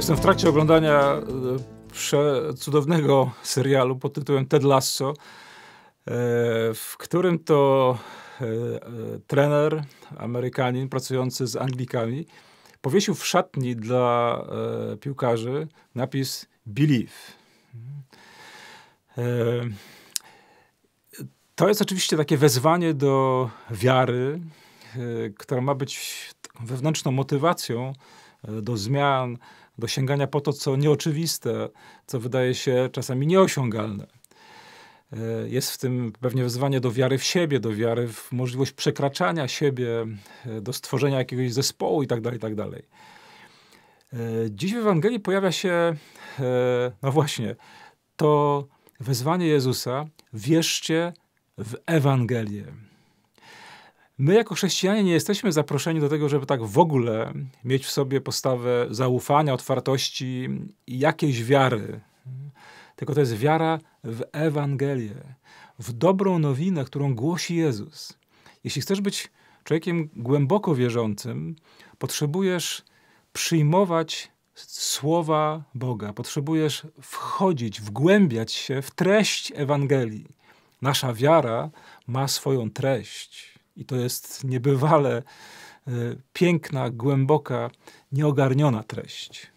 Jestem w trakcie oglądania e, cudownego serialu pod tytułem Ted Lasso, e, w którym to e, trener Amerykanin pracujący z Anglikami powiesił w szatni dla piłkarzy napis Believe. To jest oczywiście takie wezwanie do wiary, która ma być wewnętrzną motywacją E, do zmian, do sięgania po to, co nieoczywiste, co wydaje się czasami nieosiągalne. E, jest w tym pewnie wezwanie do wiary w siebie, do wiary w możliwość przekraczania siebie, e, do stworzenia jakiegoś zespołu itd. Tak itd. Tak dziś w Ewangelii pojawia się, no właśnie, to wezwanie Jezusa: wierzcie w Ewangelię. My jako chrześcijanie nie jesteśmy zaproszeni do tego, żeby tak w ogóle mieć w sobie postawę zaufania, otwartości i jakiejś wiary. Tylko to jest wiara w Ewangelię, w dobrą nowinę, którą głosi Jezus. Jeśli chcesz być człowiekiem głęboko wierzącym, potrzebujesz przyjmować słowa Boga, potrzebujesz wchodzić, wgłębiać się w treść Ewangelii. Nasza wiara ma swoją treść. I to jest niebywale e, piękna, głęboka, nieogarniona treść.